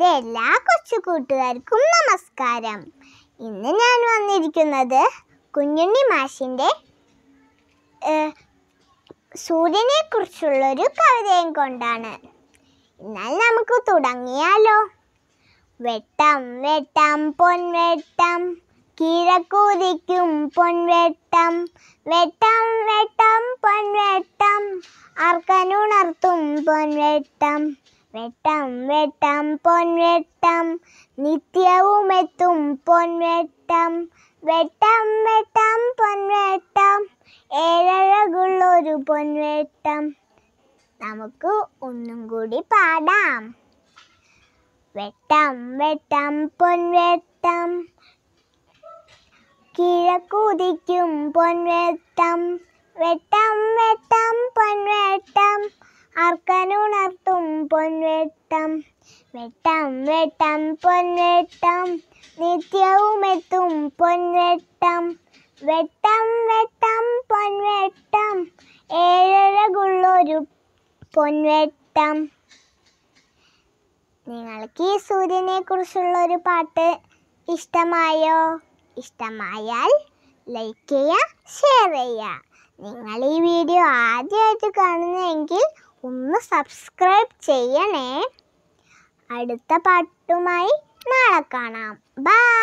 എൻ്റെ എല്ലാ കൊച്ചു കൂട്ടുകാർക്കും നമസ്കാരം ഇന്ന് ഞാൻ വന്നിരിക്കുന്നത് കുഞ്ഞുണ്ണി മാഷിൻ്റെ കുറിച്ചുള്ളൊരു കവിതയും കൊണ്ടാണ് എന്നാൽ നമുക്ക് തുടങ്ങിയാലോ വെട്ടം വെട്ടം പൊൻവെട്ടം കീഴക്കൂതിക്കും പൊൻവെട്ടം വെട്ടം വെട്ടം പൊൻവെട്ടം അർക്കനുണർത്തും പൊൻവെട്ടം വെട്ടം വെട്ടം പൊൻവെട്ടം നിത്യവും എത്തും പൊൻവെട്ടം വെട്ടം വെട്ടം പൊൻവെട്ടം ഏഴഴകുള്ളൊരു പൊൻവെട്ടം നമുക്ക് ഒന്നും കൂടി പാടാം വെട്ടം വെട്ടം പൊൻവെട്ടം കിഴക്കുതിക്കും പൊൻവെട്ടം വെട്ടം വെട്ടം പൊൻവെട്ടം അർക്കനുണർത്തും പൊൻവേട്ടം വെട്ടം വെട്ടം പൊൻവേട്ടം നിത്യവും എത്തും പൊൻവേട്ടം വെട്ടം വെട്ടം പൊൻവേട്ടം ഏഴഴകുള്ളൊരു പൊൻവേട്ടം നിങ്ങൾക്ക് ഈ സൂര്യനെ കുറിച്ചുള്ളൊരു ഒരു പാട്ട് ഇഷ്ടമായോ ഇഷ്ടമായാൽ ലൈക്ക് ചെയ്യുക ഷെയർ ചെയ്യുക നിങ്ങൾ ഈ വീഡിയോ ആദ്യമായിട്ട് കാണുന്നതെങ്കിൽ ഒന്ന് സബ്സ്ക്രൈബ് ചെയ്യണേ അടുത്ത പാട്ടുമായി നാളെ കാണാം ബൈ